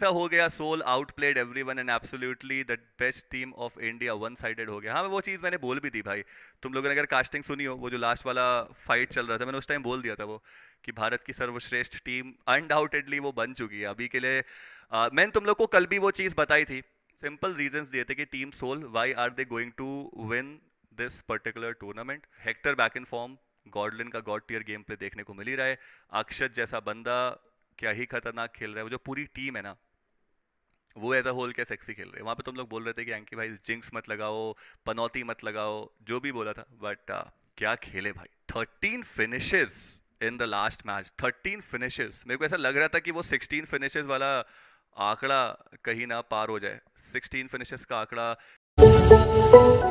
सा हो गया soul out played everyone and absolutely the best team of India one sided हो गया हाँ वो चीज़ मैंने बोल भी दी भाई तुम लोगों ने अगर कास्टिंग सुनी हो वो जो लास्ट वाला फाइट चल रहा था मैंने उस टाइम बोल दिया था वो कि भारत की सर्वश्रेष्ठ टीम अनडाउटेडली वो बन चुकी है अभी के लिए मैंने तुम लोग को कल भी वो चीज़ बताई थी सिंपल रीजन दिए थे कि team soul why are they going to win this particular tournament Hector back in form गॉडलिन का गॉड टीयर गेम प्ले देखने को मिल ही रहा है अक्षत जैसा बंदा क्या ही खतरनाक खेल रहा है वो जो पूरी टीम है ना वो एज अ होल क्या सेक्सी खेल रहे वहाँ पे तुम लोग बोल रहे थे कि एंकी भाई जिंक्स मत लगाओ पनौती मत लगाओ जो भी बोला था बट uh, क्या खेले भाई thirteen finishes in the last match thirteen finishes मेरे को ऐसा लग रहा था कि वो सिक्सटीन फिनिशेस वाला आंकड़ा कहीं ना पार हो जाए सिक्सटीन फिनिशेस का आंकड़ा